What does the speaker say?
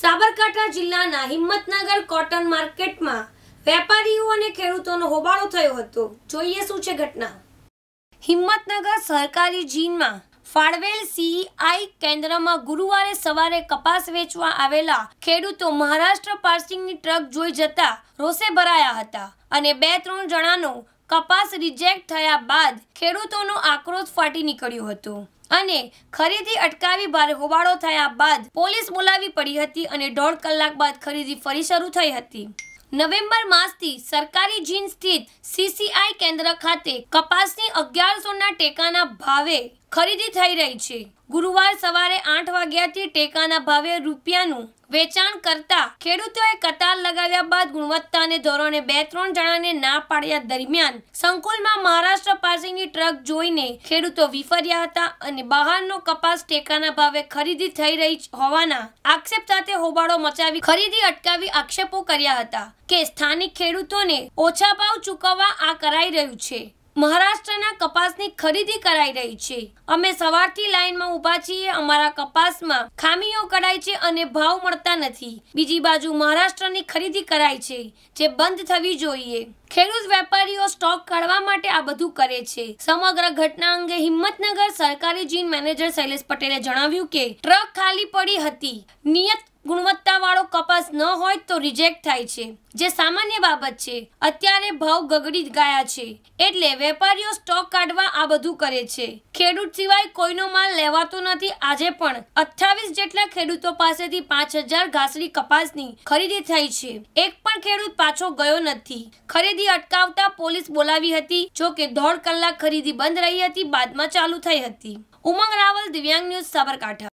સાબરકાંઠા જિલ્લાના હિંમતનગર કોટન માર્કેટમાં વેપારીઓ અને ખેડૂતોનો હોબાળો થયો હતો જોઈએ શું છે ઘટના હિંમતનગર સહકારી જીનમાં ફાળવેલ સીઆઈ e કેન્દ્રમાં ગુરુવારે સવારે કપાસ વેચવા આવેલા ખેડૂતો મહારાષ્ટ્ર પાર્સિંગની ટ્રક જોઈ જતા રોષે ભરાયા હતા અને બે ત્રણ જણાનો કપાસ રિજેક્ટ થયા બાદ ખેડૂતોનો આક્રોશ ફાટી નીકળ્યો હતો અને ખરીદી અટકાવી ભારે હોબાળો થયા બાદ પોલીસ બોલાવી પડી હતી અને દોઢ કલાક બાદ ખરીદી ફરી શરૂ થઈ હતી નવેમ્બર માસથી સરકારી જીન સ્થિત સીસીઆઈ કેન્દ્ર ખાતે કપાસની અગિયારસોના ટેકાના ભાવે ખરીદી થઈ રહી છે ગુરુવાર સવારે આઠ વાગ્યાથી ટેકાના ભાવે રૂપિયાનું વેચાણ કરતા ખેડૂતોએ કતાર લગાવ્યા બાદ ગુણવત્તાને ધોરણે બે ત્રણ જણાને ના પાડ્યા દરમિયાન સંકુલમાં મહારાષ્ટ્ર પાસેની ટ્રક જોઈને ખેડૂતો વિફર્યા હતા અને બહારનો કપાસ ટેકાના ભાવે ખરીદી થઈ રહી હોવાના આક્ષેપ સાથે હોબાળો મચાવી ખરીદી અટકાવી આક્ષેપો કર્યા હતા કે સ્થાનિક ખેડૂતોને ઓછા ભાવ ચૂકવવા આ કરાઈ રહ્યું છે મહારાષ્ટ્રના કપાસની ખરીદી કરાઈ રહી છે અમે સવારથી લાઈનમાં ઊભા છીએ અમારા કપાસમાં ખામીઓ કડાઈ છે અને ભાવ મળતા નથી બીજી બાજુ મહારાષ્ટ્રની ખરીદી કરાઈ છે જે બંધ થવી જોઈએ ખેડૂત વેપારીઓ સ્ટોક કાઢવા માટે આ બધું કરે છે સમગ્ર ઘટના અંગે હિંમતનગર સરકારી જીન મેનેજર શૈલેષ પટેલે જણાવ્યું કે ટ્રક ખાલી પડી હતી નિયત ગુણવત્તાવાળો કપાસ ન હોય તો રિજેક્ટ થાય છે જે સામાન્ય બાબત છે અત્યારે ભાવ ગગડી ગયા છે એટલે વેપારીઓ સ્ટોક કાઢવા આ બધું કરે છે ખેડૂત સિવાય કોઈનો માલ લેવાતો નથી આજે પણ અઠ્ઠાવીસ જેટલા ખેડૂતો પાસેથી પાંચ હજાર ઘાસડી કપાસની ખરીદી થઈ છે એક પણ ખેડૂત પાછો ગયો નથી ખરીદી અટકાવતા પોલીસ બોલાવી હતી જો કે દોઢ કલાક ખરીદી બંધ રહી હતી બાદમાં ચાલુ થઈ હતી ઉમંગ રાવલ દિવ્યાંગ ન્યૂઝ સાબરકાંઠા